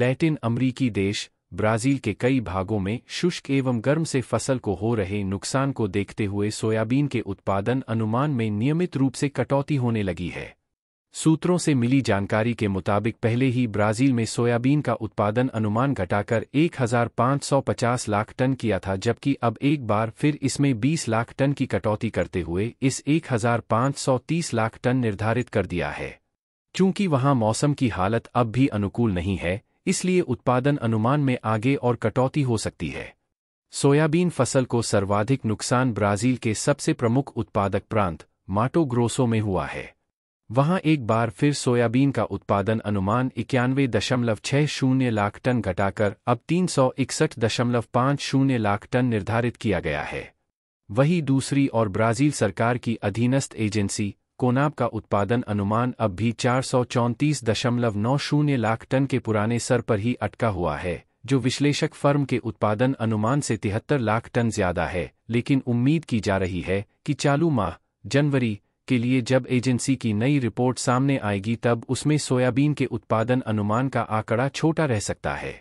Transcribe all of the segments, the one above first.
Latin अमरीकी देश Brazil के कई भागों में शुष्क एवं गर्म से फसल को हो रहे नुकसान को देखते हुए सोयाबीन के उत्पादन अनुमान में नियमित रूप से कटौती होने लगी है सूत्रों से मिली जानकारी के मुताबिक पहले ही ब्राज़ील में सोयाबीन का उत्पादन अनुमान घटाकर 1,550 लाख टन किया था जबकि अब एक बार फिर इसमें 20 लाख टन की कटौती करते हुए इस 1,530 लाख टन निर्धारित कर दिया है चूंकि वहां मौसम की हालत अब भी अनुकूल नहीं है इसलिए उत्पादन अनुमान में आगे और कटौती हो सकती है सोयाबीन फसल को सर्वाधिक नुकसान ब्राजील के सबसे प्रमुख उत्पादक प्रांत माटो ग्रोसो में हुआ है वहां एक बार फिर सोयाबीन का उत्पादन अनुमान इक्यानवे दशमलव छह शून्य लाख टन घटाकर अब तीन सौ इकसठ दशमलव पांच शून्य लाख टन निर्धारित किया गया है वही दूसरी और ब्राज़ील सरकार की अधीनस्थ एजेंसी कोनाब का उत्पादन अनुमान अब भी चार लाख टन के पुराने सर पर ही अटका हुआ है जो विश्लेषक फर्म के उत्पादन अनुमान से तिहत्तर लाख टन ज्यादा है लेकिन उम्मीद की जा रही है कि चालू माह जनवरी के लिए जब एजेंसी की नई रिपोर्ट सामने आएगी तब उसमें सोयाबीन के उत्पादन अनुमान का आंकड़ा छोटा रह सकता है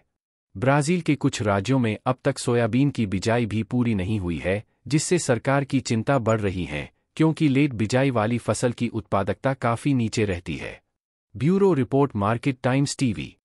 ब्राजील के कुछ राज्यों में अब तक सोयाबीन की बिजाई भी पूरी नहीं हुई है जिससे सरकार की चिंता बढ़ रही है क्योंकि लेट बिजाई वाली फसल की उत्पादकता काफी नीचे रहती है bureau report Market Times TV